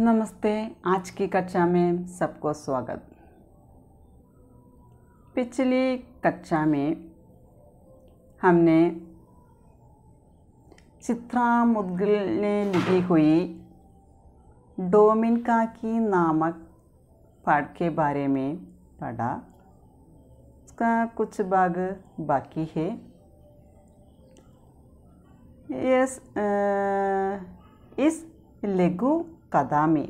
नमस्ते आज की कक्षा में सबको स्वागत पिछली कक्षा में हमने चित्रा मुद्गल ने लिखी हुई डोमिनका की नामक पाठ के बारे में पढ़ा उसका कुछ भाग बाकी है यस इस, इस लघु कथा में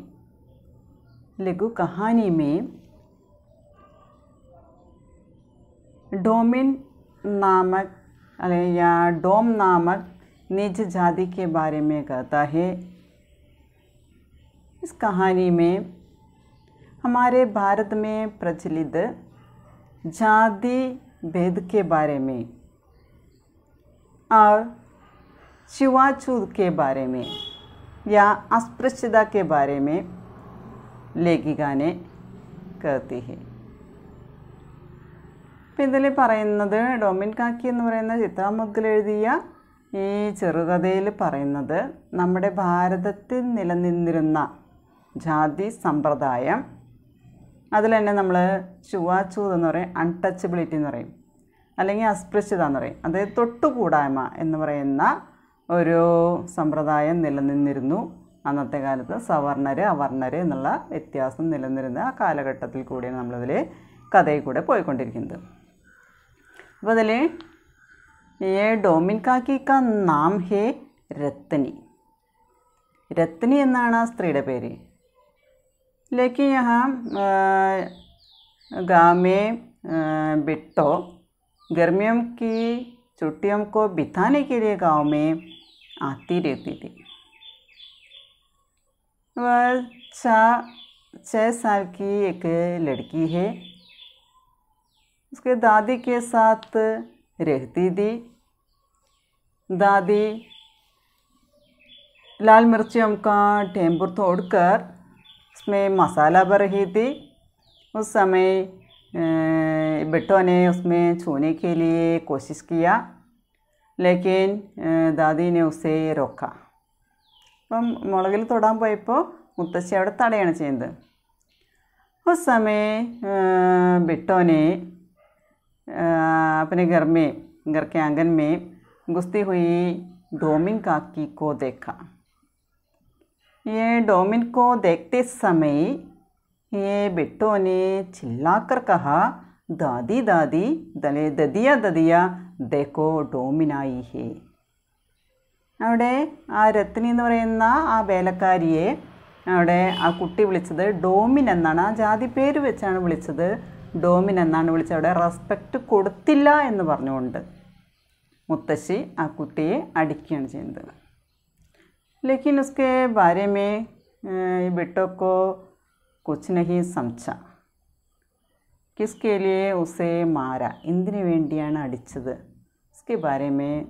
लघु कहानी में डोमिन नामक अरे या डोम नामक निज जाति के बारे में कहता है इस कहानी में हमारे भारत में प्रचलित जाति भेद के बारे में और छुआछूत के बारे में या अस्पृश्यता के बारे में लेखिका ने कहती है അപ്പം ഇതിൽ പറയുന്നത് ഡൊമിൻ കാക്കി എന്ന് പറയുന്ന ചിത്രാമുദ്ഗൽ എഴുതിയ ഈ ചെറുകഥയിൽ പറയുന്നത് നമ്മുടെ ഭാരതത്തിൽ നിലനിന്നിരുന്ന ജാതി സമ്പ്രദായം അതിൽ തന്നെ നമ്മൾ ചുവാച്ചൂത് എന്ന് പറയും അൺടച്ചബിലിറ്റി എന്ന് പറയും അല്ലെങ്കിൽ അസ്പൃശ്യത എന്ന് പറയും അതായത് തൊട്ടുകൂടായ്മ എന്ന് പറയുന്ന ഒരു സമ്പ്രദായം നിലനിന്നിരുന്നു അന്നത്തെ കാലത്ത് സവർണര് അവർണര് എന്നുള്ള വ്യത്യാസം നിലനിരുന്ന ആ കാലഘട്ടത്തിൽ കൂടിയാണ് നമ്മളതിൽ കഥയിൽ കൂടെ പോയിക്കൊണ്ടിരിക്കുന്നത് അപ്പോൾ അതിൽ ഏ ഡൊമിൻകാക്കിക്ക നാം ഹേ രത്തനി രത്നി എന്നാണ് ആ സ്ത്രീയുടെ പേര് ലേക്കിൻ യഹാ ഗാമേ ബിട്ടോ गर्मियों की छुट्टियों को बिताने के लिए गांव में आती रहती थी वह छः छः साल की एक लड़की है उसके दादी के साथ रहती थी दादी लाल मिर्चियों का तोड़ तोड़कर उसमें मसाला भर रही थी उस समय बेटों ने उसमें छूने के लिए कोशिश किया लेकिन ദാദി ने उसे रोका അപ്പം മുളകിൽ തൊടാൻ പോയപ്പോൾ മുത്തശ്ശി അവിടെ उस समय बिट्टो अपने घर में घर के आंगन में गुस्ती हुई डोमिन काकी को देखा ये डोमिन को देखते समय ये बिट्टो ने चिल्लाकर कहा दादी दादी दले ददिया ददिया ദെക്കോ ഡോമിനായി ഹേ അവിടെ ആ രത്നി എന്ന് പറയുന്ന ആ വേലക്കാരിയെ അവിടെ ആ കുട്ടി വിളിച്ചത് ഡോമിൻ എന്നാണ് ആ ജാതി പേര് വെച്ചാണ് വിളിച്ചത് ഡോമിൻ എന്നാണ് വിളിച്ചത് അവിടെ റെസ്പെക്റ്റ് കൊടുത്തില്ല എന്ന് പറഞ്ഞുകൊണ്ട് മുത്തശ്ശി ആ കുട്ടിയെ അടിക്കുകയാണ് ചെയ്യുന്നത് ലേക്കിൻ ഉസ്കെ ഭാര്യമേ മേ ബിട്ടോക്കോ കുച്ച് നഹി സംച്ച കിസ്കേലിയെ ഉസേ മാര എന്തിനു വേണ്ടിയാണ് അടിച്ചത് उसके बारे में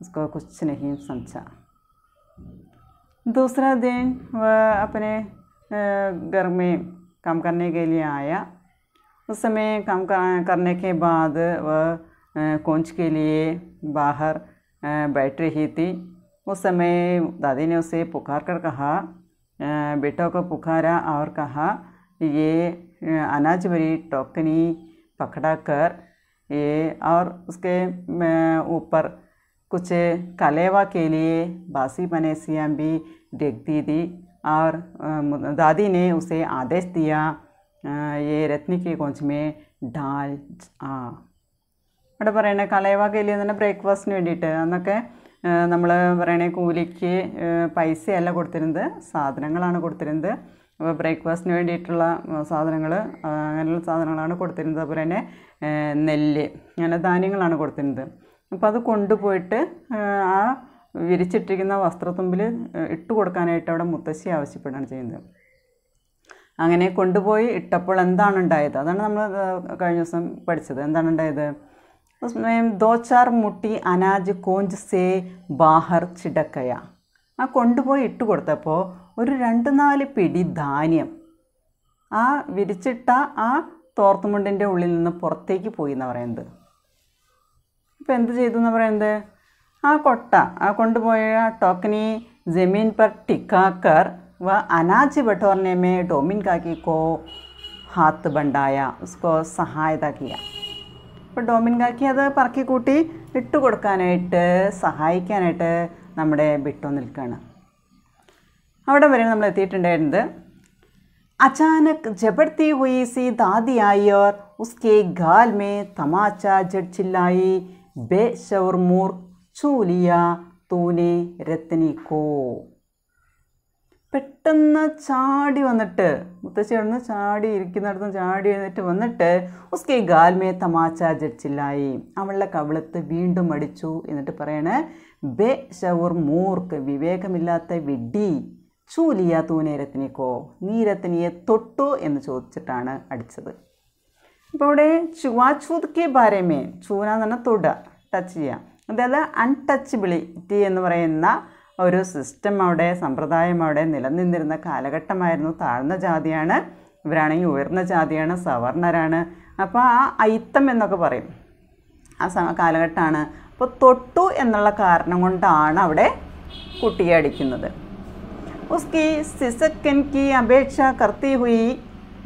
उसको कुछ नहीं समझा दूसरा दिन वह अपने घर में काम करने के लिए आया उस समय काम करने के बाद वह कोंच के लिए बाहर बैठ रही थी उस समय दादी ने उसे पुकार कर कहा बेटा को पुकारा और कहा ये अनाज भरी टोकनी पकड़ा कर ये और उसके ऊपर कुछ कलेवा के लिए बासी मनेसियम भी देखती थी और दादी ने उसे आदेश दिया ये रत्नी के कुंज में डाल ആ അവിടെ പറയണ കലയവാകയിൽ തന്നെ ബ്രേക്ക്ഫാസ്റ്റിന് വേണ്ടിയിട്ട് അന്നൊക്കെ നമ്മൾ പറയണേ കൂലിക്ക് പൈസയല്ല കൊടുത്തിരുന്നത് സാധനങ്ങളാണ് കൊടുത്തിരുന്നത് അപ്പോൾ ബ്രേക്ക്ഫാസ്റ്റിന് വേണ്ടിയിട്ടുള്ള സാധനങ്ങൾ അങ്ങനെയുള്ള സാധനങ്ങളാണ് കൊടുത്തിരുന്നത് അതുപോലെ തന്നെ നെല്ല് അങ്ങനെ ധാന്യങ്ങളാണ് കൊടുത്തിരുന്നത് അപ്പോൾ അത് കൊണ്ടുപോയിട്ട് ആ വിരിച്ചിട്ടിരിക്കുന്ന വസ്ത്രത്തുമ്പിൽ ഇട്ട് കൊടുക്കാനായിട്ട് അവിടെ മുത്തശ്ശി ആവശ്യപ്പെടുകയാണ് ചെയ്യുന്നത് അങ്ങനെ കൊണ്ടുപോയി ഇട്ടപ്പോൾ എന്താണ് ഉണ്ടായത് അതാണ് നമ്മൾ കഴിഞ്ഞ ദിവസം പഠിച്ചത് എന്താണ് ഉണ്ടായത് ദോച്ചാർ മുട്ടി അനാജ് കോഞ്ച് സേ ബാഹർ ചിടക്കയ ആ കൊണ്ടുപോയി ഇട്ട് കൊടുത്തപ്പോൾ ഒരു രണ്ട് നാല് പിടി ധാന്യം ആ വിരിച്ചിട്ട ആ തോർത്തുമുണ്ടിൻ്റെ ഉള്ളിൽ നിന്ന് പുറത്തേക്ക് പോയി എന്ന് പറയുന്നത് ഇപ്പം എന്ത് ചെയ്തു എന്ന് പറയുന്നത് ആ കൊട്ട ആ കൊണ്ടുപോയ ടോക്കനി ജമീൻ പർ ടിക്കാക്കർ വ അനാജ് ബട്ടോർനെ മേ ഡോമിൻ കാക്കി കോ ഹാത്ത് ബണ്ടായ ഉസ്കോ സഹായത കിയ അപ്പോൾ ഡോമിൻ കാക്കി അത് പറക്കി കൂട്ടി ഇട്ട് കൊടുക്കാനായിട്ട് സഹായിക്കാനായിട്ട് നമ്മുടെ ബിട്ടോ നിൽക്കുകയാണ് അവിടെ വരെ നമ്മൾ എത്തിയിട്ടുണ്ടായിരുന്നത് അച്ചാനക് ജബർത്തി ഹുയി സി ദാദിയായി ഓർ ഉസ്കെ ഗാൽ മേ തമാച്ച ജഡ്ജില്ലായി ബെ ഷവർമൂർ ചൂലിയ തൂനെ രത്നിക്കോ പെട്ടെന്ന് ചാടി വന്നിട്ട് മുത്തശ്ശി അവിടുന്ന് ചാടി ഇരിക്കുന്നിടത്തും ചാടി എഴുന്നിട്ട് വന്നിട്ട് ഉസ്കെ ഗാൽമേ തമാച്ച ജഡ്ജില്ലായി അവളുടെ കവിളത്ത് വീണ്ടും അടിച്ചു എന്നിട്ട് പറയണേ ബെ ഷവർ മൂർക്ക് വിവേകമില്ലാത്ത വിഡ്ഡി ചൂലിയ തൂനെ രത്നിക്കോ നീ തൊട്ടോ എന്ന് ചോദിച്ചിട്ടാണ് അടിച്ചത് അപ്പോൾ ഇവിടെ ചുവാ കെ ബാരമേ ചൂന എന്ന് പറഞ്ഞാൽ തൊടുക ടച്ച് ചെയ്യുക അതായത് അൺടച്ചബിലിറ്റി എന്ന് പറയുന്ന ഒരു സിസ്റ്റം അവിടെ സമ്പ്രദായം അവിടെ നിലനിന്നിരുന്ന കാലഘട്ടമായിരുന്നു താഴ്ന്ന ജാതിയാണ് ഇവരാണെങ്കിൽ ഉയർന്ന ജാതിയാണ് സവർണരാണ് അപ്പോൾ ആ ഐത്തം എന്നൊക്കെ പറയും ആ സമ കാലഘട്ടമാണ് അപ്പോൾ തൊട്ടു എന്നുള്ള കാരണം കൊണ്ടാണ് അവിടെ കുട്ടിയെ അടിക്കുന്നത് उसकी शीशक किन की अपेक्षा करती हुई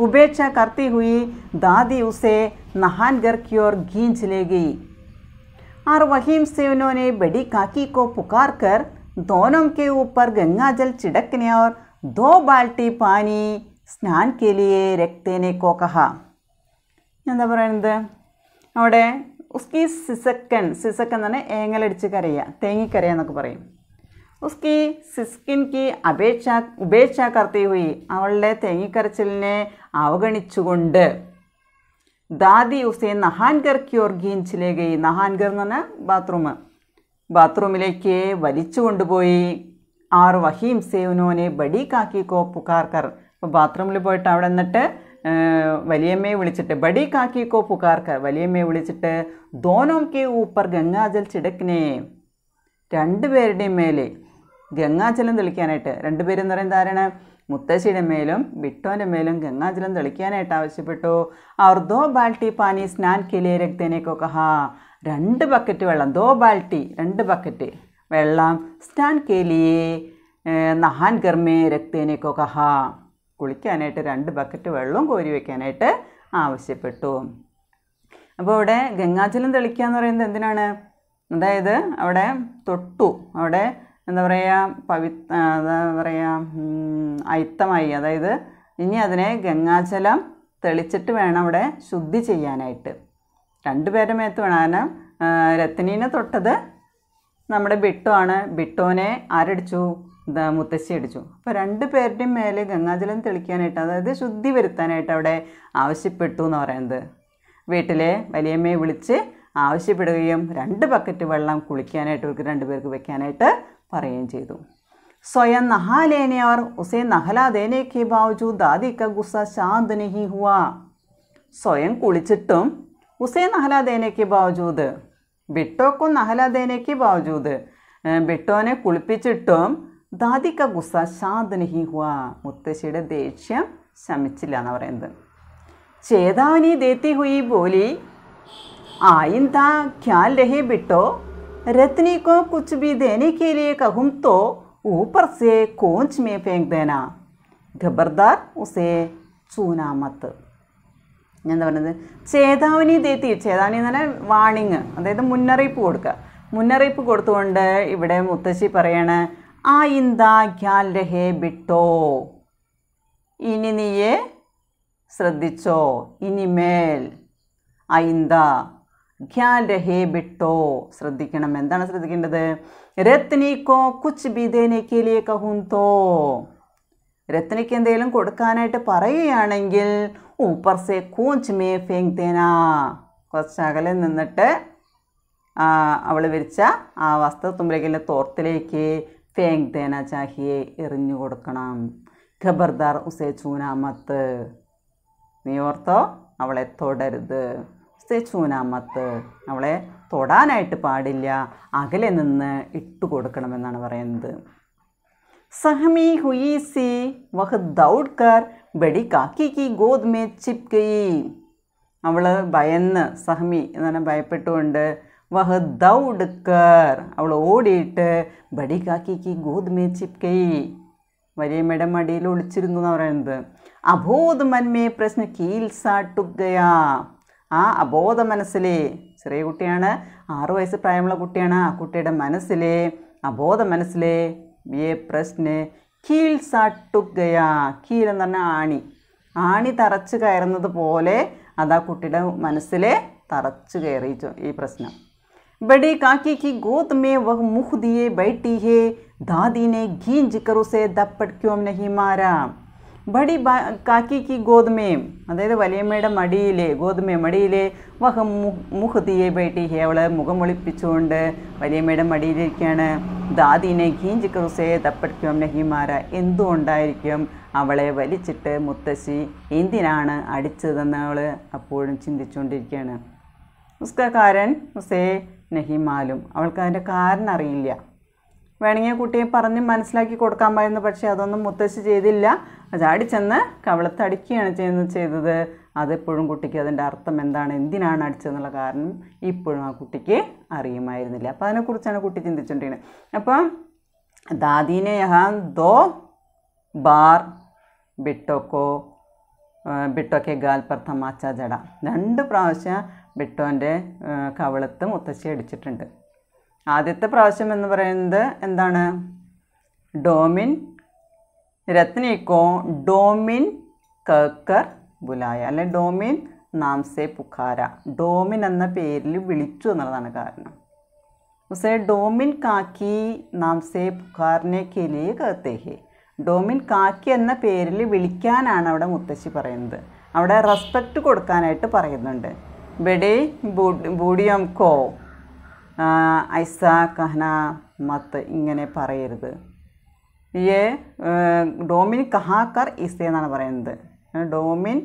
उपेक्षा करती हुई दादी उसे घर की ओर घींच ले गई और वहीं से उन्होंने बड़ी काकी को पुकार कर दोनों के ऊपर गंगा जल छिड़कने और दो बाल्टी पानी स्नान के लिए रख देने को कहा ഉസ്കി उसकी सिसकन सिसकन ऐंगल कर തേങ്ങിക്കരയുക पर ഉസ്കി സിസ്കിൻ की അപേക്ഷ ഉപേക്ഷ കർത്തി ഹുയി അവളുടെ തേങ്ങിക്കരച്ചിലിനെ അവഗണിച്ചുകൊണ്ട് ദാദി ഉസെ നഹാൻഗർ ക്യോർഗീൻസിലേ ഗയി നഹാൻഗർ എന്ന് പറഞ്ഞാൽ ബാത്റൂം ബാത്റൂമിലേക്ക് വലിച്ചു കൊണ്ടുപോയി ആർ വഹീം സേവനോനെ ബഡി കാക്കി കോപ്പുകാർക്കർ അപ്പോൾ ബാത്റൂമിൽ പോയിട്ട് അവിടെ നിന്നിട്ട് വലിയമ്മയെ വിളിച്ചിട്ട് ബഡി കാക്കി കോപ്പുകാർക്കർ വലിയമ്മയെ വിളിച്ചിട്ട് ദോനോം കെ ഊപ്പർ ഗംഗാജൽ ചിടക്കിനെ രണ്ടുപേരുടെയും മേലെ ഗംഗാജലം തെളിക്കാനായിട്ട് രണ്ടുപേരും എന്ന് പറയുന്നത് ആരാണ് മുത്തശ്ശിയുടെ മേലും ബിട്ടോൻ്റെ മേലും ഗംഗാജലം തെളിക്കാനായിട്ട് ആവശ്യപ്പെട്ടു അവർദോ ബാൽട്ടി പാനി സ്നാൻ കിലേ രക്തേനേക്കൊക്കെ ഹാ രണ്ട് ബക്കറ്റ് വെള്ളം ദോ ബാൽട്ടി രണ്ട് ബക്കറ്റ് വെള്ളം സ്നാൻ കേലിയെ നഹാൻ ഗർമേ രക്തേനേക്കൊക്കെ കഹാ കുളിക്കാനായിട്ട് രണ്ട് ബക്കറ്റ് വെള്ളവും കോരി വയ്ക്കാനായിട്ട് ആവശ്യപ്പെട്ടു അപ്പോൾ അവിടെ ഗംഗാജലം തെളിക്കുക എന്ന് പറയുന്നത് എന്തിനാണ് അതായത് അവിടെ തൊട്ടു അവിടെ എന്താ പറയുക പവി എന്താ പറയുക അയിത്തമായി അതായത് ഇനി അതിനെ ഗംഗാജലം തെളിച്ചിട്ട് വേണം അവിടെ ശുദ്ധി ചെയ്യാനായിട്ട് രണ്ടുപേരുടെ മേത്ത് വേണം രത്നീനെ തൊട്ടത് നമ്മുടെ ബിട്ടോ ആണ് ബിട്ടോനെ ആരടിച്ചു മുത്തശ്ശി അടിച്ചു അപ്പോൾ രണ്ട് പേരുടെയും മേലെ ഗംഗാജലം തെളിക്കാനായിട്ട് അതായത് ശുദ്ധി വരുത്താനായിട്ട് അവിടെ ആവശ്യപ്പെട്ടു എന്ന് പറയുന്നത് വീട്ടിലെ വലിയമ്മയെ വിളിച്ച് ആവശ്യപ്പെടുകയും രണ്ട് ബക്കറ്റ് വെള്ളം കുളിക്കാനായിട്ട് ഇവർക്ക് രണ്ടുപേർക്ക് വെക്കാനായിട്ട് പറയുകയും ചെയ്തു സ്വയം നഹാലേനെ ഉസേ നഹലാദേനയ്ക്ക് ബാവജു ദാദിക്ക ഗുസ ശാന്തനഹി ഹുവ സ്വയം കുളിച്ചിട്ടും ഉസേ നഹലാദേനയ്ക്ക് ബാവജൂദ് ബിട്ടോക്കും നഹലാദേനയ്ക്ക് ബാവജൂത് ബിട്ടോനെ കുളിപ്പിച്ചിട്ടും ദാദിക്ക ഗുസ ശാന്തനഹി ഹുവ മുത്തശ്ശിയുടെ ദേഷ്യം ശമിച്ചില്ല എന്ന് പറയുന്നത് ചേതാവിനി ദേത്തി ഹുയി ബോലി आइंदा ख्याल रहे बिट्टो रत्नी को कुछ भी देने के लिए कहूँ तो ऊपर से कोंच में फेंक देना ഖബർദാർ ഉസേ ചൂനാമത്ത് എന്താ പറയുന്നത് ചേതാവിനി തേത്തി ചേതാവിനി എന്ന് പറഞ്ഞാൽ വാണിങ് അതായത് മുന്നറിയിപ്പ് കൊടുക്കുക മുന്നറിയിപ്പ് കൊടുത്തുകൊണ്ട് ഇവിടെ മുത്തശ്ശി പറയാണ് ആ ഇന്ത ഖ്യാൽ രഹേ ബിട്ടോ ഇനി നീയെ ശ്രദ്ധിച്ചോ ഇനിമേൽ ഐന്ത ഖ്യാൽ രഹേ ബിട്ടോ ശ്രദ്ധിക്കണം എന്താണ് ശ്രദ്ധിക്കേണ്ടത് രത്നിക്കോ കുച്ച് ബിദേനക്കിലേ കഹുന്തോ രത്നിക്ക് എന്തെങ്കിലും കൊടുക്കാനായിട്ട് പറയുകയാണെങ്കിൽ ഊപ്പർ സെ കൂച്ച് മേ ഫേങ് തേന കുറച്ച് അകലെ നിന്നിട്ട് അവൾ വിരിച്ച ആ വസ്തു തുമ്പിലേക്കിൻ്റെ തോർത്തിലേക്ക് ഫേങ് തേന ചാഹിയെ എറിഞ്ഞു കൊടുക്കണം ഖബർദാർ ഉസേ ചൂനാമത്ത് നീ ഓർത്തോ അവളെ തൊടരുത് യസ്തൂന അവളെ തൊടാനായിട്ട് പാടില്ല അകലെ നിന്ന് ഇട്ടു കൊടുക്കണമെന്നാണ് പറയുന്നത് സഹമി ഹുയിസി വഹ് ദൗഡ് കർ കാക്കി കാക്കിക്ക് ഗോദ് ചിപ്കയി അവൾ ഭയന്ന് സഹമി എന്ന് പറഞ്ഞാൽ ഭയപ്പെട്ടുകൊണ്ട് വഹ് ദൗഡ് കർ അവൾ ഓടിയിട്ട് ബഡി കാക്കി ഗോദ് മേ ചിപ്കയി മേടം മടിയിൽ ഒളിച്ചിരുന്നു എന്ന് പറയുന്നത് അബോധ് മന്മേ പ്രശ്ന കീൽസാട്ടുകയാ ആ അബോധ മനസ്സിലെ ചെറിയ കുട്ടിയാണ് ആറു വയസ്സ് പ്രായമുള്ള കുട്ടിയാണ് ആ കുട്ടിയുടെ മനസ്സിലെ അബോധ മനസ്സിലെ ബിയെ പ്രശ്ന കീൽ സാട്ടുകയ കീൽ എന്ന് പറഞ്ഞാൽ ആണി ആണി തറച്ച് കയറുന്നത് പോലെ അത് ആ കുട്ടിയുടെ മനസ്സിലെ തറച്ച് കയറി ഈ പ്രശ്നം ബഡി കാക്കി की गोद में वह मुख दिए बैठी है दादी ने घींच कर उसे दपड़ क्यों नहीं मारा ബടി കാക്കിക്ക് ഗോതമേം അതായത് വലിയമ്മയുടെ മടിയിലെ ഗോതമേ മടിയിലെ വഹം മുഹതിയെ പേട്ടി അവൾ മുഖം ഒളിപ്പിച്ചുകൊണ്ട് വലിയമ്മയുടെ മടിയിലിരിക്കുകയാണ് ദാദീനെ ഗീഞ്ചിക്ക് റുസേ തപ്പടിക്കും നഹിമാര എന്തുകൊണ്ടായിരിക്കും അവളെ വലിച്ചിട്ട് മുത്തശ്ശി എന്തിനാണ് അടിച്ചതെന്ന് അവൾ അപ്പോഴും ചിന്തിച്ചുകൊണ്ടിരിക്കുകയാണ് ഉസ്കാരൻ ഉസേ നഹിമാലും അവൾക്ക് അതിൻ്റെ കാരണം അറിയില്ല വേണമെങ്കിൽ കുട്ടിയെ പറഞ്ഞ് മനസ്സിലാക്കി കൊടുക്കാൻ കൊടുക്കാമായിരുന്നു പക്ഷേ അതൊന്നും മുത്തശ്ശി ചെയ്തില്ല ചാടി ചെന്ന് കവളത്തടിക്കുകയാണ് ചെയ്യുന്നത് ചെയ്തത് അതെപ്പോഴും കുട്ടിക്ക് അതിൻ്റെ അർത്ഥം എന്താണ് എന്തിനാണ് അടിച്ചതെന്നുള്ള കാരണം ഇപ്പോഴും ആ കുട്ടിക്ക് അറിയുമായിരുന്നില്ല അപ്പോൾ അതിനെക്കുറിച്ചാണ് കുട്ടി ചിന്തിച്ചുകൊണ്ടിരിക്കുന്നത് അപ്പം ദാദീനെ യഹാൻ ദോ ബാർ ബിട്ടോക്കോ ബിട്ടോക്കെ ഗാൽ പ്രഥമാച്ച ജട രണ്ട് പ്രാവശ്യം ബിട്ടോൻ്റെ കവളത്ത് മുത്തശ്ശി അടിച്ചിട്ടുണ്ട് ആദ്യത്തെ പ്രാവശ്യം എന്ന് പറയുന്നത് എന്താണ് ഡോമിൻ രത്നിക്കോ ഡോമിൻ കക്കർ ബുലായ അല്ലെ ഡോമിൻ നാംസെ പുഖാര ഡോമിൻ എന്ന പേരിൽ വിളിച്ചു എന്നുള്ളതാണ് കാരണം ഉസേ ഡോമിൻ കാക്കി നാംസെ പുഖാറിനെ കിലി കത്തേഹി ഡോമിൻ കാക്കി എന്ന പേരിൽ വിളിക്കാനാണ് അവിടെ മുത്തശ്ശി പറയുന്നത് അവിടെ റെസ്പെക്റ്റ് കൊടുക്കാനായിട്ട് പറയുന്നുണ്ട് ബെഡേ ബൂഡിയം കോ ഐസ കഹന മത്ത് ഇങ്ങനെ പറയരുത് യേ ഡോമിൻ കഹാക്കർ ഇസ എന്നാണ് പറയുന്നത് ഡോമിൻ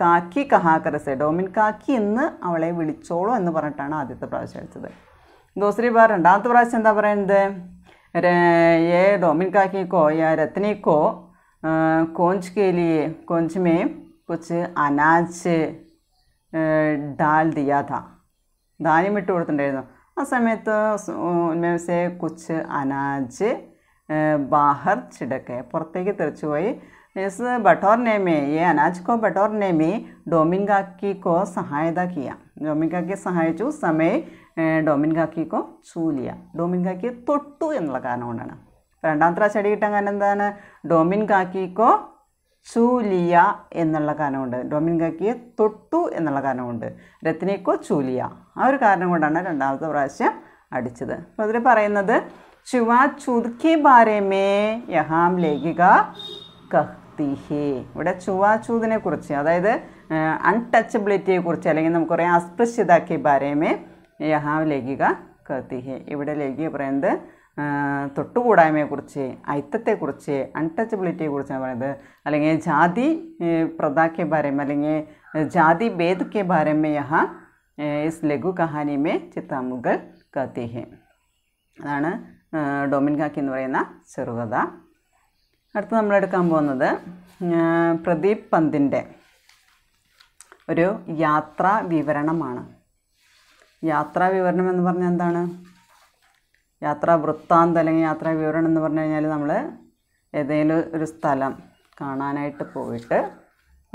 കാക്കി കഹാക്കർ ഇസ ഡോമിൻ കാക്കി എന്ന് അവളെ വിളിച്ചോളൂ എന്ന് പറഞ്ഞിട്ടാണ് ആദ്യത്തെ പ്രാവശ്യം അടിച്ചത് ദോസരി ബാർ രണ്ടാമത്തെ പ്രാവശ്യം എന്താ പറയുന്നത് ഏ ഡോമിൻ കാക്കിക്കോ യാ രത്നിക്കോ കോഞ്ച് കേലിയെ കോഞ്ച് കൊച്ച് അനാജ് ഡാൽ ദിയാ ധാന്യം ഇട്ട് കൊടുത്തിട്ടുണ്ടായിരുന്നു അസമേത് മെംസേ കുച് അനാജ് ബഹർ ചിടകേ പോർത്തേകി തെർച്ചോയി മെസ് ബട്ടർനേമേ ഈ അനാജ് കോ ബട്ടർനേമേ ഡോമിംഗാകി കോ സഹായത കിയ ജോമിംഗാകി സഹായചു സമയ ഡോമിംഗാകി കോ ചൂലിയ ഡോമിംഗാകി തട്ടു എന്ന ല കാരണണ രണ്ടാമത് ра ചിടികത ഗന്നന്ദാന ഡോമിൻകാകി കോ ചൂലിയ എന്നുള്ള കാരണമുണ്ട് ഡൊമിനിക്കയ്ക്ക് തൊട്ടു എന്നുള്ള കാരണമുണ്ട് രത്നയ്ക്കോ ചൂലിയ ആ ഒരു കാരണം കൊണ്ടാണ് രണ്ടാമത്തെ പ്രാവശ്യം അടിച്ചത് അപ്പോൾ അതിൽ പറയുന്നത് ചുവാ ചുതുക്കി ബാരേമേ യഹാം ലേഖിക കഹ്തിഹേ ഇവിടെ ചുവാ ചൂതിനെ കുറിച്ച് അതായത് അൺടച്ചബിലിറ്റിയെ കുറിച്ച് അല്ലെങ്കിൽ നമുക്ക് പറയാം അസ്പൃശ്യതാക്കി ബാരേമേ യഹാം ലേഖിക കഹ്തിഹി ഇവിടെ ലേഖിക പറയുന്നത് തൊട്ടുകൂടായ്മയെക്കുറിച്ച് അയിത്തത്തെക്കുറിച്ച് അൺടച്ചബിലിറ്റിയെക്കുറിച്ചാണ് പറയുന്നത് അല്ലെങ്കിൽ ജാതി പ്രധാക്യ ഭാരം അല്ലെങ്കിൽ ജാതി ഭേദക്യ ഭാരം യഹ ഇസ് ലഘു കഹാനിമേ ചിത്താമുകൾ കത്തിഹെ അതാണ് ഡൊമിൻകാക്കി എന്ന് പറയുന്ന ചെറുകഥ അടുത്ത് നമ്മളെടുക്കാൻ പോകുന്നത് പ്രദീപ് പന്തിൻ്റെ ഒരു യാത്രാ വിവരണമാണ് യാത്രാ വിവരണം എന്ന് പറഞ്ഞാൽ എന്താണ് യാത്രാ വൃത്താന്തം അല്ലെങ്കിൽ യാത്രാ വിവരണം എന്ന് പറഞ്ഞു കഴിഞ്ഞാൽ നമ്മൾ ഏതെങ്കിലും ഒരു സ്ഥലം കാണാനായിട്ട് പോയിട്ട്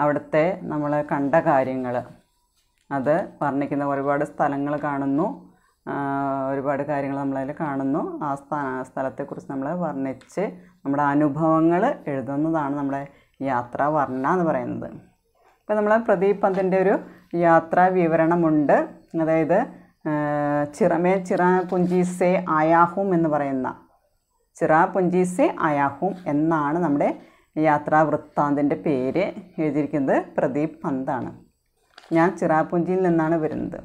അവിടുത്തെ നമ്മൾ കണ്ട കാര്യങ്ങൾ അത് വർണ്ണിക്കുന്ന ഒരുപാട് സ്ഥലങ്ങൾ കാണുന്നു ഒരുപാട് കാര്യങ്ങൾ നമ്മളതിൽ കാണുന്നു ആ സ്ഥാന സ്ഥലത്തെക്കുറിച്ച് നമ്മൾ വർണ്ണിച്ച് നമ്മുടെ അനുഭവങ്ങൾ എഴുതുന്നതാണ് നമ്മുടെ യാത്രാ വർണ്ണ എന്ന് പറയുന്നത് ഇപ്പം നമ്മൾ പ്രദീപ് പന്തിൻ്റെ ഒരു യാത്രാ വിവരണമുണ്ട് അതായത് ചിറമേ ചിറ പുഞ്ചീസെ ആയാഹും എന്ന് പറയുന്ന ചിറ പുഞ്ചീസെ ആയാഹും എന്നാണ് നമ്മുടെ യാത്രാ വൃത്താന്തിൻ്റെ പേര് എഴുതിയിരിക്കുന്നത് പ്രദീപ് പന്താണ് ഞാൻ ചിറാപുഞ്ചിയിൽ നിന്നാണ് വരുന്നത്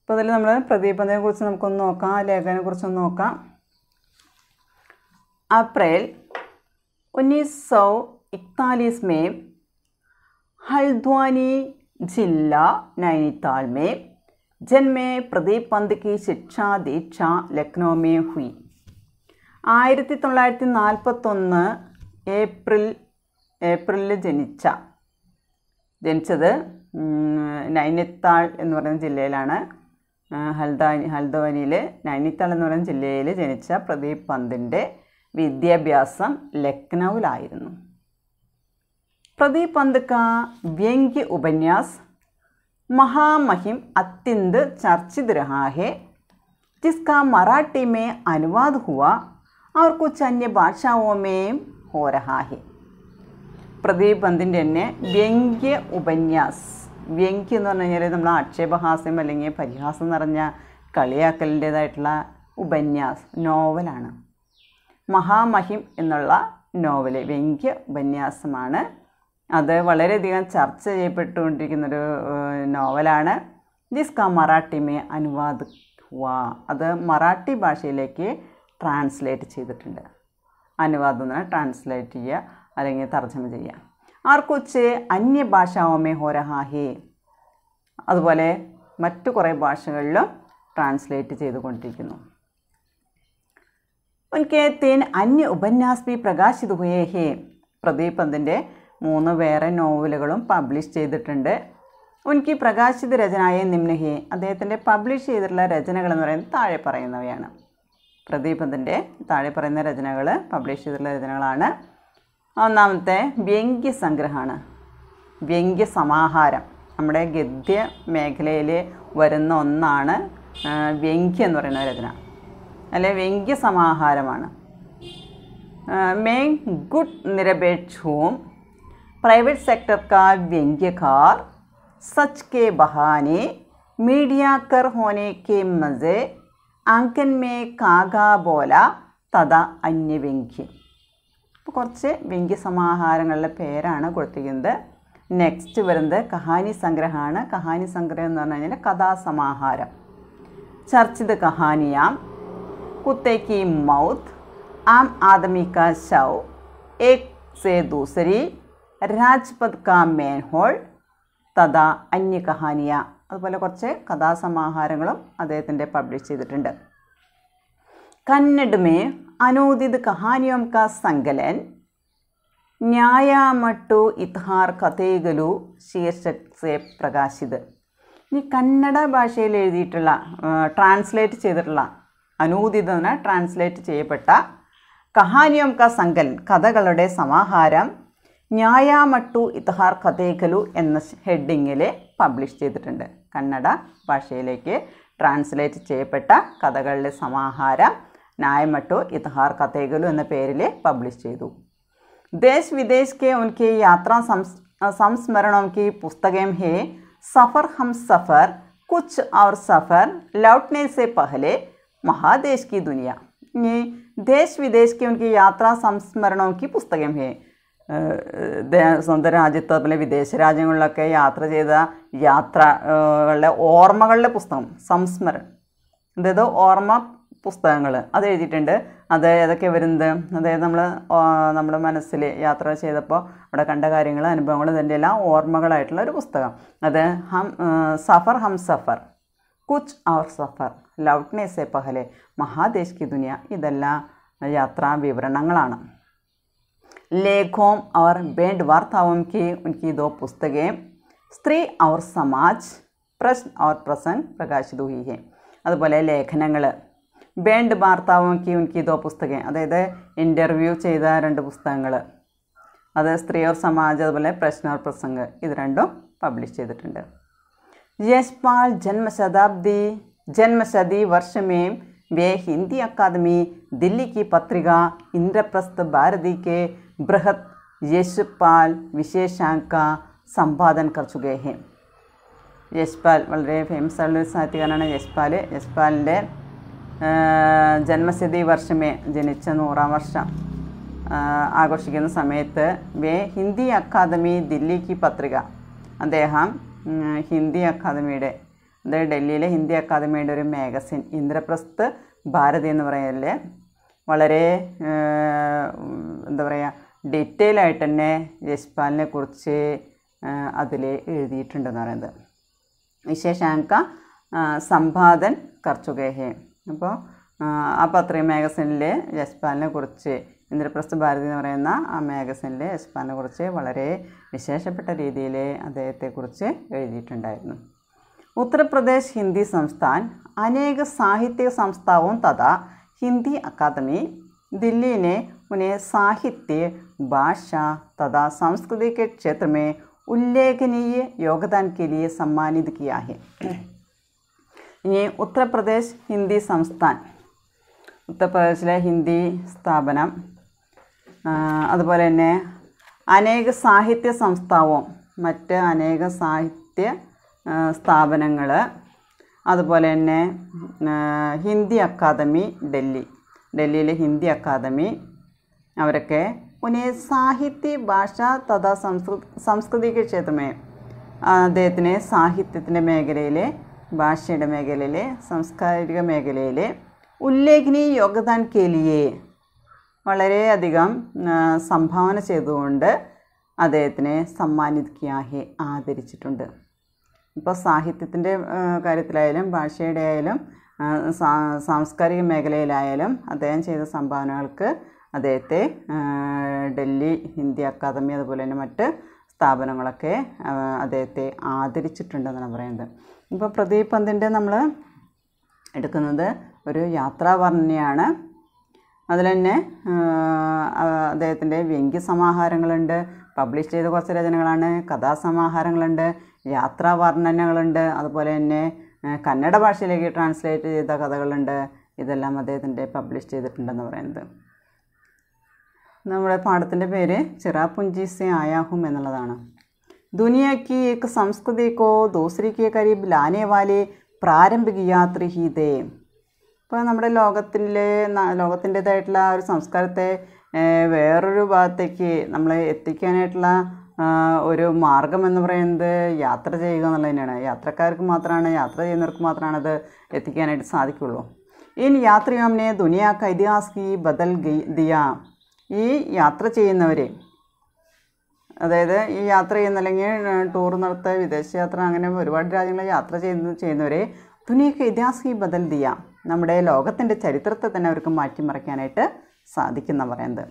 അപ്പോൾ അതിൽ നമ്മൾ പ്രദീപ് പന്തിനെ കുറിച്ച് നമുക്കൊന്ന് നോക്കാം ആ ലേഖനെ കുറിച്ചൊന്ന് നോക്കാം അപ്രേൽ ഉന്നീസ് സൗ ഇക്താലീസ് മേ ഹൽദ്വാനി ജില്ല നൈനിത്താൽ മേ ജന്മേ പ്രദീപ് പന്ത് की शिक्षा ലക്നോമേ लखनऊ में ആയിരത്തി തൊള്ളായിരത്തി നാൽപ്പത്തൊന്ന് ഏപ്രിൽ ഏപ്രിലിൽ ജനിച്ച ജനിച്ചത് നൈനിത്താൾ എന്ന് പറയുന്ന ജില്ലയിലാണ് ഹൽദാനി ഹൽദ്വാനിയിലെ നൈനിത്താൾ എന്ന് പറയുന്ന ജില്ലയിൽ ജനിച്ച പ്രദീപ് പന്തിൻ്റെ വിദ്യാഭ്യാസം ലക്നൗവിലായിരുന്നു പ്രദീപ് പന്ത് കാ വ്യംഗ്യ ഉപന്യാസ് മഹാമഹിം അത്യന്ത് ചർച്ചിത് രഹാഹെ है जिसका മേ അനുവാദ് ഹുവ അവർക്കു ചന്യ कुछ ഹോരഹാഹെ പ്രദീപ് പന്തിൻ്റെ തന്നെ വ്യംഗ്യ ഉപന്യാസ് വ്യംഗ്യം എന്ന് പറഞ്ഞു കഴിഞ്ഞാൽ നമ്മൾ ആക്ഷേപഹാസ്യം അല്ലെങ്കിൽ പരിഹാസം നിറഞ്ഞ കളിയാക്കലിൻ്റേതായിട്ടുള്ള ഉപന്യാസ് നോവലാണ് മഹാമഹിം എന്നുള്ള നോവല് വ്യംഗ്യ ഉപന്യാസമാണ് അത് വളരെയധികം ചർച്ച ചെയ്യപ്പെട്ടുകൊണ്ടിരിക്കുന്നൊരു നോവലാണ് ജിസ്ക മറാഠി മേ അനുവാദ് വാ അത് മറാഠി ഭാഷയിലേക്ക് ട്രാൻസ്ലേറ്റ് ചെയ്തിട്ടുണ്ട് അനുവാദം എന്ന് ട്രാൻസ്ലേറ്റ് ചെയ്യുക അല്ലെങ്കിൽ തർജ്ജമ ചെയ്യുക ആർക്കൊച്ച് അന്യഭാഷാവമേ ഹോരഹാഹി അതുപോലെ മറ്റു കുറേ ഭാഷകളിലും ട്രാൻസ്ലേറ്റ് ചെയ്തുകൊണ്ടിരിക്കുന്നു ഉൻകെ തേൻ അന്യ ഉപന്യാസ് ബി പ്രകാശിത് ഹുയേ ഹേ പ്രദീപന്തിൻ്റെ മൂന്ന് വേറെ നോവലുകളും പബ്ലിഷ് ചെയ്തിട്ടുണ്ട് ഉൻകി പ്രകാശിത രചനായ നിംനഹി അദ്ദേഹത്തിൻ്റെ പബ്ലിഷ് ചെയ്തിട്ടുള്ള എന്ന് പറയുന്നത് താഴെ പറയുന്നവയാണ് പ്രദീപത്തിൻ്റെ താഴെ പറയുന്ന രചനകൾ പബ്ലിഷ് ചെയ്തിട്ടുള്ള രചനകളാണ് ഒന്നാമത്തെ വ്യംഗ്യ സംഗ്രഹമാണ് വ്യംഗ്യ സമാഹാരം നമ്മുടെ ഗദ്യ മേഖലയിൽ വരുന്ന ഒന്നാണ് വ്യംഗ്യ എന്ന് പറയുന്ന രചന അല്ലെ വ്യംഗ്യ സമാഹാരമാണ് മേ ഗുഡ് നിരപേക്ഷവും പ്രൈവറ്റ് സെക്ടർക്കാർ का സച്ച് കെ ബഹാനെ മീഡിയാക്കർ ഹോനെ കെ होने അങ്കന്മേ मज़े അങ്കൻ മേ കാകാ ബോല തഥ അന്യവ്യംഗ്യം അപ്പോൾ കുറച്ച് വ്യംഗ്യസമാഹാരങ്ങളുടെ പേരാണ് കൊടുത്തിരിക്കുന്നത് നെക്സ്റ്റ് വരുന്നത് കഹാനി സംഗ്രഹമാണ് കഹാനി സംഗ്രഹം എന്ന് പറഞ്ഞു കഴിഞ്ഞാൽ കഥാസമാഹാരം ചർച്ചിത് കഹാനിയാം കുത്തേക്ക് മൗത്ത് ആം ആദമി കാ ശൗ എക് സേ ദൂസരി രാജ്പത് കാ മേൻഹോൾ തഥ അന്യ കഹാനിയ അതുപോലെ കുറച്ച് കഥാസമാഹാരങ്ങളും അദ്ദേഹത്തിൻ്റെ പബ്ലിഷ് ചെയ്തിട്ടുണ്ട് കന്നഡമേ അനോദിത് കഹാനിയോം കാ സങ്കലൻ ന്യായാമട്ടു ഇത്ഹാർ കഥേഗലു ശീർഷക്സെ പ്രകാശിത് ഇനി കന്നഡ ഭാഷയിൽ എഴുതിയിട്ടുള്ള ട്രാൻസ്ലേറ്റ് ചെയ്തിട്ടുള്ള അനൂദിതന് ട്രാൻസ്ലേറ്റ് ചെയ്യപ്പെട്ട കഹാനിയോം കാ സങ്കലൻ കഥകളുടെ സമാഹാരം ന്യായാമട്ടു ഇതഹാർ കഥേഖലു എന്ന ഹെഡിങ്ങിൽ പബ്ലിഷ് ചെയ്തിട്ടുണ്ട് കന്നഡ ഭാഷയിലേക്ക് ട്രാൻസ്ലേറ്റ് ചെയ്യപ്പെട്ട കഥകളിലെ സമാഹാരം ന്യായമട്ടു ഇതഹാർ കഥേഖലു എന്ന പേരിൽ പബ്ലിഷ് ചെയ്തു ദേശ് വിദേശ് കെ ഉൻകെ യാത്രാ സംസ് സംസ്മരണം കി പുസ്തകം ഹേ സഫർ ഹം സഫർ കുച്ച് അവർ സഫർ ലൗട്ട്നെ സെ പഹലെ മഹാദേശ് കി ദുനിയ ഇനി ദേശ് വിദേശ് കെ ഉൻകെ യാത്രാ സംസ്മരണം കി പുസ്തകം ഹേ സ്വന്തം രാജ്യത്ത് അതുപോലെ വിദേശ രാജ്യങ്ങളിലൊക്കെ യാത്ര ചെയ്ത യാത്രകളുടെ ഓർമ്മകളുടെ പുസ്തകം സംസ്മരൺ അതായത് ഓർമ്മ പുസ്തകങ്ങൾ അത് എഴുതിയിട്ടുണ്ട് അത് ഏതൊക്കെ വരുന്നത് അതായത് നമ്മൾ നമ്മുടെ മനസ്സിൽ യാത്ര ചെയ്തപ്പോൾ അവിടെ കണ്ട കാര്യങ്ങൾ അനുഭവങ്ങൾ ഇതിൻ്റെ എല്ലാം ഓർമ്മകളായിട്ടുള്ള ഒരു പുസ്തകം അത് ഹം സഫർ ഹം സഫർ കുച്ച് അവർ സഫർ ലൗട്ട്നെസ് എ പഹലെ മഹാദേശ് കി ദുനിയ ഇതെല്ലാം യാത്രാ വിവരണങ്ങളാണ് लेखोम और बेंड वार्ताओं की उनकी दो पुस्तकें സ്ത്രീ ഔർ സമാജ് പ്രശ്ന ഔർ പ്രസൻ പ്രകാശിത് ഹുയി ഹെ അതുപോലെ ലേഖനങ്ങൾ ബേണ്ട് വാർത്താവും കി ഉൻകി ദോ പുസ്തകം അതായത് ഇൻ്റർവ്യൂ ചെയ്ത രണ്ട് പുസ്തകങ്ങൾ അത് സ്ത്രീ ഓർ സമാജ് അതുപോലെ പ്രശ്ന ഓർ പ്രസംഗ് ഇത് രണ്ടും പബ്ലിഷ് ചെയ്തിട്ടുണ്ട് യശ്പാൽ ജന്മശതാബ്ദി ജന്മശതി വർഷമേ വേ ഹിന്ദി അക്കാദമി ദില്ലി കി പത്രിക ഇന്ദ്രപ്രസ്ഥ ഭാരതി കെ बृहत യശ്പാൽ വിശേഷാങ്ക സമ്പാദൻ കർ യശ്പാൽ വളരെ ഫേമസ് ആയിട്ടുള്ള ഒരു സാഹിത്യകാരനാണ് യശ്പാൽ യശ്പാലിൻ്റെ ജന്മസ്ഥിതി വർഷമേ ജനിച്ച നൂറാം വർഷം ആഘോഷിക്കുന്ന സമയത്ത് വേ ഹിന്ദി അക്കാദമി ദില്ലിക്ക് പത്രിക അദ്ദേഹം ഹിന്ദി അക്കാദമിയുടെ അതായത് ഡൽഹിയിലെ ഹിന്ദി അക്കാദമിയുടെ ഒരു മാഗസിൻ ഇന്ദ്രപ്രസ്ഥ് ഭാരതി എന്ന് പറയലിൽ വളരെ എന്താ പറയുക ഡീറ്റെയിൽ ആയിട്ട് തന്നെ യശ്പാലിനെ കുറിച്ച് അതിൽ എഴുതിയിട്ടുണ്ടെന്ന് പറയുന്നത് വിശേഷാങ്ക സമ്പാദൻ കർച്ചുകേഹെ അപ്പോൾ ആ പത്രിക മാഗസിനിലെ യശ്പാലിനെ കുറിച്ച് ഇന്ദ്രപ്രസ്ഥ ഭാരതി എന്ന് പറയുന്ന ആ മാഗസിനിലെ യശ്പാലിനെ കുറിച്ച് വളരെ വിശേഷപ്പെട്ട രീതിയിൽ അദ്ദേഹത്തെക്കുറിച്ച് എഴുതിയിട്ടുണ്ടായിരുന്നു ഉത്തർപ്രദേശ് ഹിന്ദി സംസ്ഥാൻ അനേക സാഹിത്യ സംസ്ഥാവും തഥാ ഹിന്ദി അക്കാദമി ദില്ലിയിലെ उन्हें साहित्य भाषा तथा संस्कृति के क्षेत्र में उल्लेखनीय योगदान के लिए सम्मानित किया है ഇനി ഉത്തർപ്രദേശ് ഹിന്ദി സംസ്ഥാൻ ഉത്തർപ്രദേശിലെ ഹിന്ദി സ്ഥാപനം അതുപോലെ തന്നെ അനേക സാഹിത്യ സംസ്ഥാവും മറ്റ് അനേക സാഹിത്യ സ്ഥാപനങ്ങൾ അതുപോലെ തന്നെ ഹിന്ദി അക്കാദമി ഡൽഹി ഡൽഹിയിലെ ഹിന്ദി അക്കാദമി അവരൊക്കെ ഉനേ സാഹിത്യ ഭാഷ തഥാ സംസ്കൃത ക്ഷേത്രമേ അദ്ദേഹത്തിന് സാഹിത്യത്തിൻ്റെ മേഖലയിലെ ഭാഷയുടെ മേഖലയിലെ സാംസ്കാരിക മേഖലയിലെ ഉല്ലേഖനീയ യോഗദാൻ കെലിയെ വളരെയധികം സംഭാവന ചെയ്തുകൊണ്ട് അദ്ദേഹത്തിനെ സമ്മാനിക്കാഹെ ആദരിച്ചിട്ടുണ്ട് ഇപ്പോൾ സാഹിത്യത്തിൻ്റെ കാര്യത്തിലായാലും ഭാഷയുടെ ആയാലും സാംസ്കാരിക മേഖലയിലായാലും അദ്ദേഹം ചെയ്ത സംഭാവനകൾക്ക് അദ്ദേഹത്തെ ഡൽഹി ഹിന്ദി അക്കാദമി അതുപോലെ തന്നെ മറ്റ് സ്ഥാപനങ്ങളൊക്കെ അദ്ദേഹത്തെ ആദരിച്ചിട്ടുണ്ടെന്നാണ് പറയുന്നത് ഇപ്പോൾ പ്രദീപ് പന്തിൻ്റെ നമ്മൾ എടുക്കുന്നത് ഒരു യാത്രാവർണ്ണയാണ് അതിൽ തന്നെ അദ്ദേഹത്തിൻ്റെ വ്യംഗ്യസമാഹാരങ്ങളുണ്ട് പബ്ലിഷ് ചെയ്ത കുറച്ച് രചനകളാണ് കഥാസമാഹാരങ്ങളുണ്ട് യാത്രാവർണ്ണനകളുണ്ട് അതുപോലെ തന്നെ കന്നഡ ഭാഷയിലേക്ക് ട്രാൻസ്ലേറ്റ് ചെയ്ത കഥകളുണ്ട് ഇതെല്ലാം അദ്ദേഹത്തിൻ്റെ പബ്ലിഷ് ചെയ്തിട്ടുണ്ടെന്ന് പറയുന്നത് നമ്മുടെ പാഠത്തിൻ്റെ പേര് ചിറാപുഞ്ചി സെ ആയാഹും എന്നുള്ളതാണ് ദുനിയ ഏക്ക് സംസ്കൃതിക്കോ സംസ്കൃതി കോ ദൂസരി കെ കരീബ് ലാനെ വാലെ യാത്രി ഹി ഇപ്പോൾ നമ്മുടെ ലോകത്തിലെ ലോകത്തിൻ്റേതായിട്ടുള്ള ഒരു സംസ്കാരത്തെ വേറൊരു ഭാഗത്തേക്ക് നമ്മളെ എത്തിക്കാനായിട്ടുള്ള ഒരു മാർഗം എന്ന് പറയുന്നത് യാത്ര ചെയ്യുക എന്നുള്ളത് തന്നെയാണ് യാത്രക്കാർക്ക് മാത്രമാണ് യാത്ര ചെയ്യുന്നവർക്ക് മാത്രമാണ് അത് എത്തിക്കാനായിട്ട് സാധിക്കുള്ളൂ ഇൻ യാത്രയോമിനെ ദുനിയാക്ക ഇതിഹാസ് കി ബദൽ ദിയ ഈ യാത്ര ചെയ്യുന്നവരെ അതായത് ഈ യാത്ര ചെയ്യുന്ന അല്ലെങ്കിൽ ടൂർ നടത്ത വിദേശ യാത്ര അങ്ങനെ ഒരുപാട് രാജ്യങ്ങളിൽ യാത്ര ചെയ്യുന്ന ചെയ്യുന്നവരെ തുനിയൊക്കെ തുനിക്ക് ഈ ബദൽ ദിയ നമ്മുടെ ലോകത്തിൻ്റെ ചരിത്രത്തെ തന്നെ അവർക്ക് മാറ്റിമറിക്കാനായിട്ട് സാധിക്കുന്ന പറയുന്നത്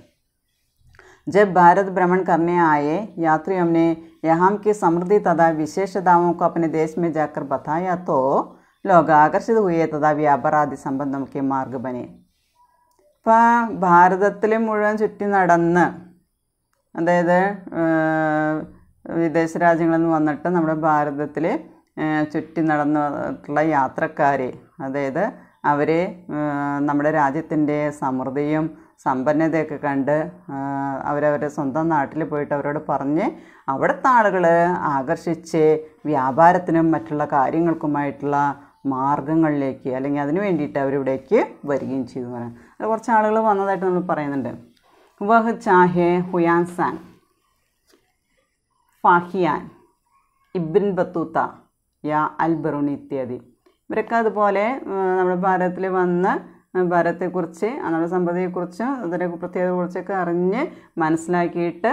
ജബ് ഭാരത് ഭ്രമൺ करने आए यात्री യഹാം കെ സമൃദ്ധി തഥാ तथा विशेषताओं को ജാക്കർ देश में जाकर बताया तो लोग आकर्षित हुए तथा व्यापार आदि ഇപ്പം ഭാരതത്തിൽ മുഴുവൻ ചുറ്റി നടന്ന് അതായത് വിദേശ രാജ്യങ്ങളിൽ നിന്ന് വന്നിട്ട് നമ്മുടെ ഭാരതത്തിൽ ചുറ്റി നടന്നിട്ടുള്ള യാത്രക്കാരെ അതായത് അവരെ നമ്മുടെ രാജ്യത്തിൻ്റെ സമൃദ്ധിയും സമ്പന്നതയൊക്കെ കണ്ട് അവരവരുടെ സ്വന്തം നാട്ടിൽ പോയിട്ട് അവരോട് പറഞ്ഞ് അവിടുത്തെ ആളുകൾ ആകർഷിച്ച് വ്യാപാരത്തിനും മറ്റുള്ള കാര്യങ്ങൾക്കുമായിട്ടുള്ള മാർഗങ്ങളിലേക്ക് അല്ലെങ്കിൽ അതിന് വേണ്ടിയിട്ട് അവരിവിടേക്ക് വരികയും ചെയ്തു കുറച്ച് ആളുകൾ വന്നതായിട്ട് നമ്മൾ പറയുന്നുണ്ട് വഹ് ചാഹെ സാൻ ഫാഹിയാൻ ഇബ്രിൻ ബത്തൂത്ത യാ അൽ ബറുണി ഇത്യാദി ഇവരൊക്കെ അതുപോലെ നമ്മുടെ ഭാരതത്തിൽ വന്ന് ഭാരതത്തെക്കുറിച്ച് നമ്മുടെ സമ്പതിയെക്കുറിച്ച് അതിൻ്റെ പ്രത്യേകതയെക്കുറിച്ചൊക്കെ അറിഞ്ഞ് മനസ്സിലാക്കിയിട്ട്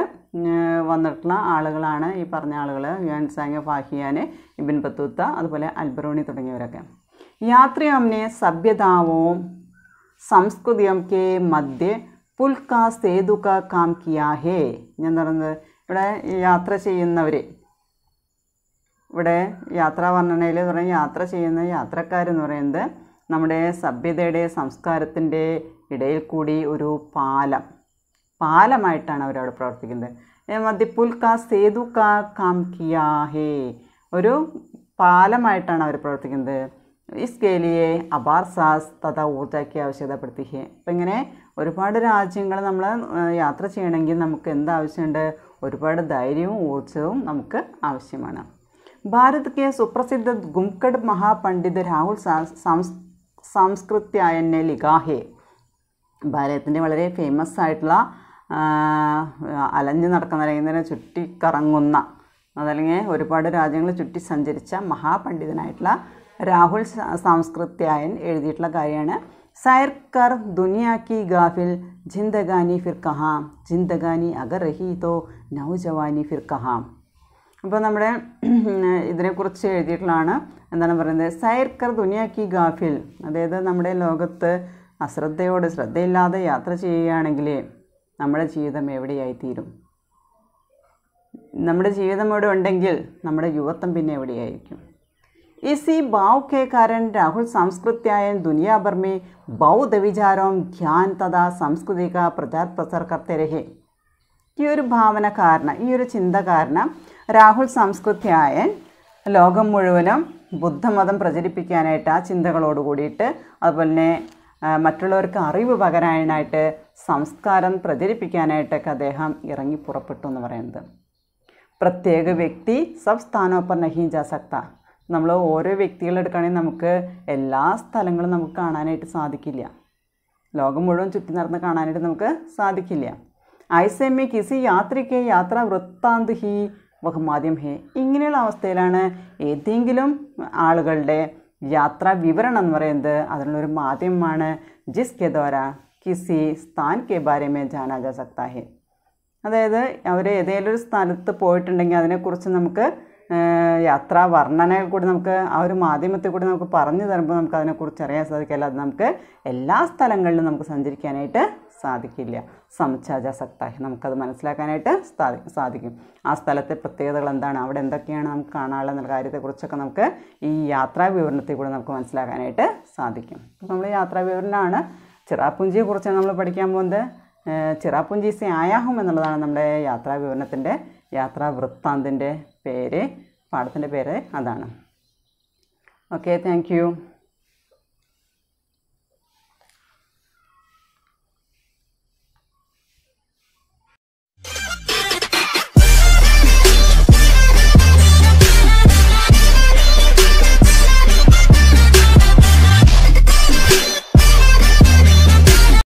വന്നിട്ടുള്ള ആളുകളാണ് ഈ പറഞ്ഞ ആളുകൾ സാങ് ഫാഹിയാൻ ഇബിൻ ബത്തൂത്ത അതുപോലെ അൽബറോണി തുടങ്ങിയവരൊക്കെ യാത്രയമ്നെ സഭ്യതാവോ സംസ്കൃതിയം കെ മധ്യ പുൽക്ക സേതുക കാം കിയാ ഹേ ഞാൻ പറയുന്നത് ഇവിടെ യാത്ര ചെയ്യുന്നവർ ഇവിടെ യാത്രാ വർണ്ണനയിൽ പറഞ്ഞ യാത്ര ചെയ്യുന്ന യാത്രക്കാരെന്ന് പറയുന്നത് നമ്മുടെ സഭ്യതയുടെ സംസ്കാരത്തിൻ്റെ ഇടയിൽ കൂടി ഒരു പാലം പാലമായിട്ടാണ് അവരവിടെ പ്രവർത്തിക്കുന്നത് മധ്യപുൽക്ക സേതുക്ക കാം കിയാ ഹേ ഒരു പാലമായിട്ടാണ് അവർ പ്രവർത്തിക്കുന്നത് इसके लिए അപാർ സാസ് തഥാ ഊർജയ്ക്ക് ആവശ്യകതപ്പെടുത്തി ഹെ അപ്പം ഇങ്ങനെ ഒരുപാട് രാജ്യങ്ങൾ നമ്മൾ യാത്ര ചെയ്യണമെങ്കിൽ നമുക്ക് എന്താവശ്യമുണ്ട് ഒരുപാട് ധൈര്യവും ഊർജവും നമുക്ക് ആവശ്യമാണ് ഭാരത് കെ സുപ്രസിദ്ധ ഗുംകഡ് മഹാപണ്ഡിത് രാഹുൽ സാംസ്കൃത്യായനെ ലിഗാഹെ ഭാരതത്തിൻ്റെ വളരെ ഫേമസ് ആയിട്ടുള്ള അലഞ്ഞു നടക്കുന്ന അല്ലെങ്കിൽ ചുറ്റിക്കറങ്ങുന്ന അതല്ലെങ്കിൽ ഒരുപാട് രാജ്യങ്ങൾ ചുറ്റി സഞ്ചരിച്ച മഹാപണ്ഡിതനായിട്ടുള്ള രാഹുൽ സാംസ്കൃത്യായൻ എഴുതിയിട്ടുള്ള കാര്യമാണ് സൈർ ദുനിയാക്കി ഗാഫിൽ ജിന്ദഗാനി ഫിർ ജിന്ദഗാനി അഗർ റഹീതോ തോ നൗജവാനി ഫിർ അപ്പോൾ നമ്മുടെ ഇതിനെക്കുറിച്ച് എഴുതിയിട്ടുള്ളതാണ് എന്താണ് പറയുന്നത് സൈർ ദുനിയാക്കി ഗാഫിൽ അതായത് നമ്മുടെ ലോകത്ത് അശ്രദ്ധയോട് ശ്രദ്ധയില്ലാതെ യാത്ര ചെയ്യുകയാണെങ്കിൽ നമ്മുടെ ജീവിതം എവിടെയായി തീരും നമ്മുടെ ജീവിതം ഇവിടെ ഉണ്ടെങ്കിൽ നമ്മുടെ യുവത്വം പിന്നെ എവിടെയായിരിക്കും इसी भाव के कारण राहुल सांस्कृत्यायन दुनिया भर में बौद्ध विचारों ध्यान तथा संस्कृति का प्रचार प्रसार करते रहे ഈ ഒരു കാരണം ഈ ഒരു ചിന്ത കാരണം രാഹുൽ സംസ്കൃത്യായൻ ലോകം മുഴുവനും ബുദ്ധമതം പ്രചരിപ്പിക്കാനായിട്ട് ആ ചിന്തകളോട് കൂടിയിട്ട് അതുപോലെ തന്നെ മറ്റുള്ളവർക്ക് അറിവ് പകരാനായിട്ട് സംസ്കാരം പ്രചരിപ്പിക്കാനായിട്ടൊക്കെ അദ്ദേഹം ഇറങ്ങി പുറപ്പെട്ടു എന്ന് പറയുന്നത് പ്രത്യേക വ്യക്തി സബ് സ്ഥാനോപ്പർ നഹീൻ ജാസക്ത നമ്മൾ ഓരോ വ്യക്തികളെടുക്കുകയാണെങ്കിൽ നമുക്ക് എല്ലാ സ്ഥലങ്ങളും നമുക്ക് കാണാനായിട്ട് സാധിക്കില്ല ലോകം മുഴുവൻ ചുറ്റി നടന്ന് കാണാനായിട്ട് നമുക്ക് സാധിക്കില്ല എ കിസി യാത്രയ്ക്ക് യാത്ര വൃത്താന്ത് ഹി ബഹുമാദ്യം ഹേ ഇങ്ങനെയുള്ള അവസ്ഥയിലാണ് ഏതെങ്കിലും ആളുകളുടെ യാത്രാ വിവരണം എന്ന് പറയുന്നത് അതിനുള്ളൊരു മാധ്യമമാണ് ജിസ് കെ ദ്വാര കിസി സ്ഥാൻ കെ ബാരമേ ജാനാ ജാ അതായത് അവർ ഏതെങ്കിലും ഒരു സ്ഥലത്ത് പോയിട്ടുണ്ടെങ്കിൽ അതിനെക്കുറിച്ച് നമുക്ക് യാത്രാ വർണ്ണനയിൽ കൂടി നമുക്ക് ആ ഒരു മാധ്യമത്തിൽ കൂടി നമുക്ക് പറഞ്ഞു തരുമ്പോൾ നമുക്ക് അതിനെക്കുറിച്ച് അറിയാൻ സാധിക്കില്ല അത് നമുക്ക് എല്ലാ സ്ഥലങ്ങളിലും നമുക്ക് സഞ്ചരിക്കാനായിട്ട് സാധിക്കില്ല സമുച്ചാജ സക്താഹി നമുക്കത് മനസ്സിലാക്കാനായിട്ട് സാധിക്കും ആ സ്ഥലത്തെ പ്രത്യേകതകൾ എന്താണ് അവിടെ എന്തൊക്കെയാണ് നമുക്ക് കാണാനുള്ള എന്ന കാര്യത്തെക്കുറിച്ചൊക്കെ നമുക്ക് ഈ യാത്രാ വിവരണത്തിൽ കൂടെ നമുക്ക് മനസ്സിലാക്കാനായിട്ട് സാധിക്കും അപ്പോൾ നമ്മൾ യാത്രാ വിവരണമാണ് ചിറാപ്പുഞ്ചിയെക്കുറിച്ചാണ് നമ്മൾ പഠിക്കാൻ പോകുന്നത് ചിറാപ്പുഞ്ചി സി ആയാഹും എന്നുള്ളതാണ് നമ്മുടെ യാത്രാ വിവരണത്തിൻ്റെ യാത്രാ വൃത്താന്തിൻ്റെ പേര് പാഠത്തിൻ്റെ പേര് അതാണ് ഓക്കെ താങ്ക്